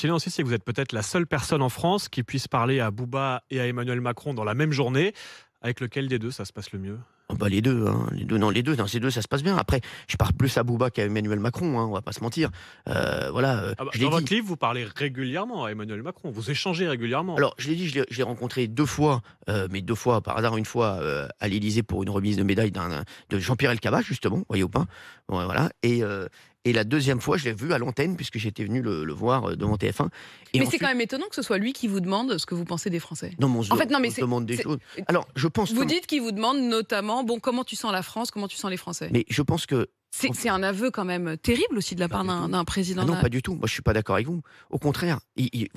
Sinon aussi, c'est que vous êtes peut-être la seule personne en France qui puisse parler à Bouba et à Emmanuel Macron dans la même journée. Avec lequel des deux ça se passe le mieux ah bah, les deux, hein. les deux, non, les deux, ces deux, ça se passe bien. Après, je pars plus à Bouba qu'à Emmanuel Macron, hein, on va pas se mentir. Euh, voilà. Euh, ah bah, dans votre livre, vous parlez régulièrement à Emmanuel Macron, vous échangez régulièrement. Alors, je l'ai dit, je l'ai rencontré deux fois, euh, mais deux fois par hasard, une fois à l'Élysée pour une remise de médaille de Jean-Pierre Kaba justement, voyez ou pas. voilà. Et, la deuxième fois, je l'ai vu à l'antenne, puisque j'étais venu le, voir devant TF1. mais c'est quand même étonnant que ce soit lui qui vous demande ce que vous pensez des Français. Non, mais on en fait, non, mais demande des choses. Alors, je pense. Vous dites qu'il vous demande notamment comment tu sens la France, comment tu sens les Français Mais je pense que c'est un aveu quand même terrible aussi de la part d'un président. Ah non, pas du tout. Moi, je suis pas d'accord avec vous. Au contraire, il,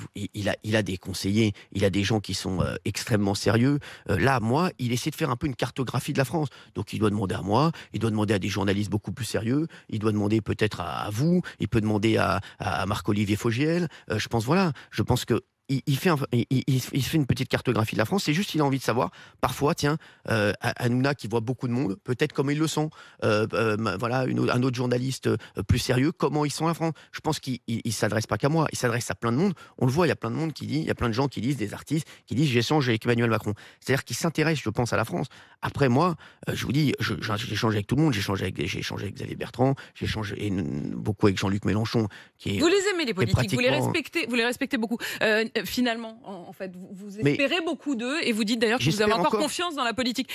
a, il, a, des conseillers, il a des gens qui sont euh, extrêmement sérieux. Euh, là, moi, il essaie de faire un peu une cartographie de la France. Donc, il doit demander à moi, il doit demander à des journalistes beaucoup plus sérieux, il doit demander peut-être à, vous, il peut demander à, Marc-Olivier Fogiel. Euh, je pense, voilà, je pense que il, il, fait il, fait une petite cartographie de la France. C'est juste qu'il a envie de savoir, parfois, tiens, euh, Hanouna qui voit beaucoup de monde, peut-être comme ils le sont. Euh, euh, voilà, un autre journaliste euh, plus sérieux, comment ils sont la France. Je pense qu'il ne s'adresse pas qu'à moi, il s'adresse à plein de monde. On le voit, il y a plein de monde qui dit, il y a plein de gens qui disent, des artistes qui disent, j'ai changé avec Emmanuel Macron. C'est-à-dire qu'il s'intéresse, je pense, à la France. Après moi, je vous dis, j'ai changé avec tout le monde, j'ai avec, avec Xavier Bertrand, j'ai changé beaucoup avec Jean-Luc Mélenchon. Qui vous les aimez les politiques, vous les respectez, vous les respectez beaucoup. finalement, en, fait. Vous, espérez beaucoup d'eux et vous dites d'ailleurs que vous avez encore, confiance dans la politique.